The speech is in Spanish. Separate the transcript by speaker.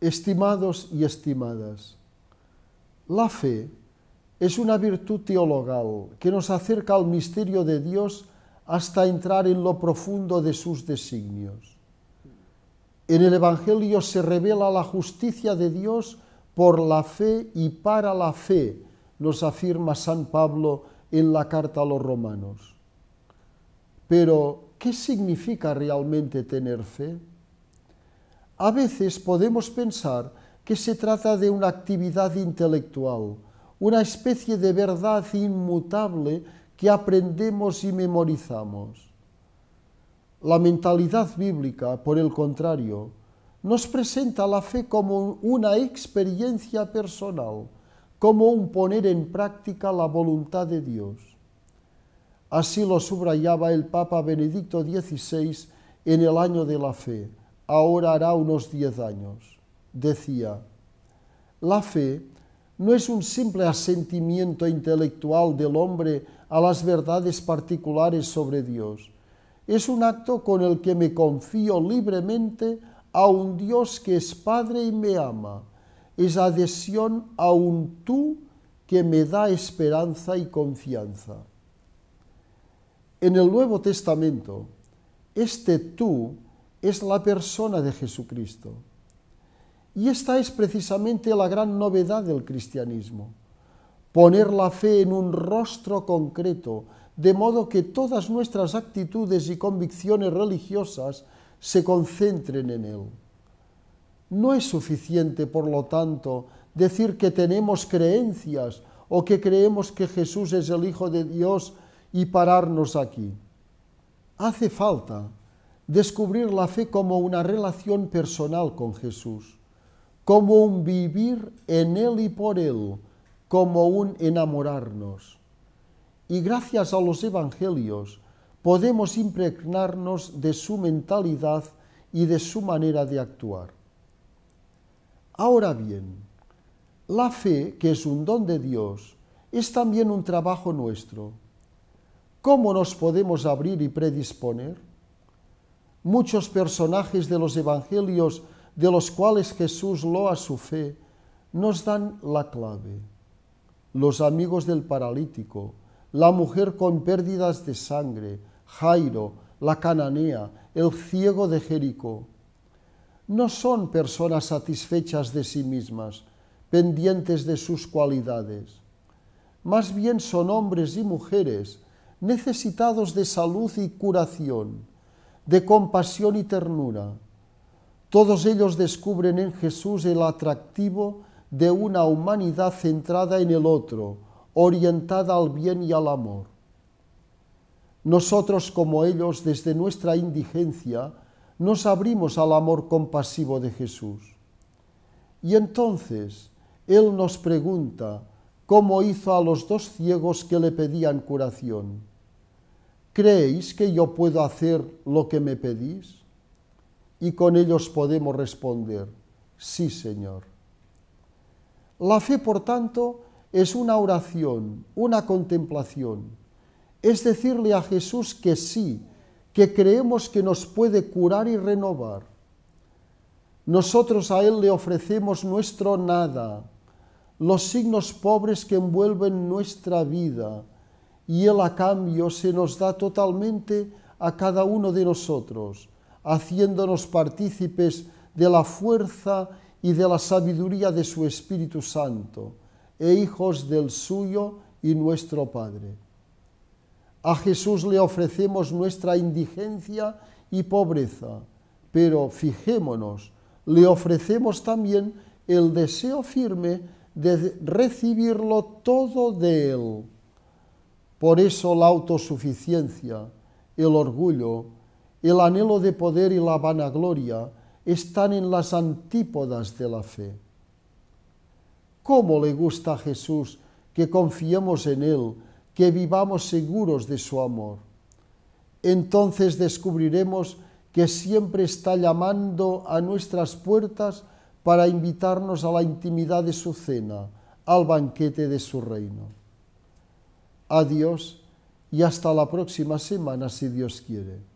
Speaker 1: Estimados y estimadas, la fe es una virtud teologal que nos acerca al misterio de Dios hasta entrar en lo profundo de sus designios. En el Evangelio se revela la justicia de Dios por la fe y para la fe, nos afirma San Pablo en la carta a los romanos. Pero, ¿qué significa realmente tener fe? A veces podemos pensar que se trata de una actividad intelectual, una especie de verdad inmutable que aprendemos y memorizamos. La mentalidad bíblica, por el contrario, nos presenta la fe como una experiencia personal, como un poner en práctica la voluntad de Dios. Así lo subrayaba el Papa Benedicto XVI en el año de la fe ahora hará unos diez años. Decía, la fe no es un simple asentimiento intelectual del hombre a las verdades particulares sobre Dios. Es un acto con el que me confío libremente a un Dios que es Padre y me ama. Es adhesión a un tú que me da esperanza y confianza. En el Nuevo Testamento, este tú es la persona de Jesucristo. Y esta es precisamente la gran novedad del cristianismo, poner la fe en un rostro concreto, de modo que todas nuestras actitudes y convicciones religiosas se concentren en Él. No es suficiente, por lo tanto, decir que tenemos creencias o que creemos que Jesús es el Hijo de Dios y pararnos aquí. Hace falta descubrir la fe como una relación personal con Jesús, como un vivir en Él y por Él, como un enamorarnos. Y gracias a los Evangelios podemos impregnarnos de su mentalidad y de su manera de actuar. Ahora bien, la fe, que es un don de Dios, es también un trabajo nuestro. ¿Cómo nos podemos abrir y predisponer? muchos personajes de los evangelios de los cuales Jesús loa su fe, nos dan la clave. Los amigos del paralítico, la mujer con pérdidas de sangre, Jairo, la cananea, el ciego de Jericó. No son personas satisfechas de sí mismas, pendientes de sus cualidades. Más bien son hombres y mujeres necesitados de salud y curación de compasión y ternura. Todos ellos descubren en Jesús el atractivo de una humanidad centrada en el otro, orientada al bien y al amor. Nosotros como ellos, desde nuestra indigencia, nos abrimos al amor compasivo de Jesús. Y entonces Él nos pregunta cómo hizo a los dos ciegos que le pedían curación. ¿creéis que yo puedo hacer lo que me pedís? Y con ellos podemos responder, sí, Señor. La fe, por tanto, es una oración, una contemplación. Es decirle a Jesús que sí, que creemos que nos puede curar y renovar. Nosotros a Él le ofrecemos nuestro nada, los signos pobres que envuelven nuestra vida, y Él a cambio se nos da totalmente a cada uno de nosotros, haciéndonos partícipes de la fuerza y de la sabiduría de su Espíritu Santo, e hijos del suyo y nuestro Padre. A Jesús le ofrecemos nuestra indigencia y pobreza, pero fijémonos, le ofrecemos también el deseo firme de recibirlo todo de Él. Por eso la autosuficiencia, el orgullo, el anhelo de poder y la vanagloria están en las antípodas de la fe. ¿Cómo le gusta a Jesús que confiemos en Él, que vivamos seguros de su amor? Entonces descubriremos que siempre está llamando a nuestras puertas para invitarnos a la intimidad de su cena, al banquete de su reino. Adiós y hasta la próxima semana si Dios quiere.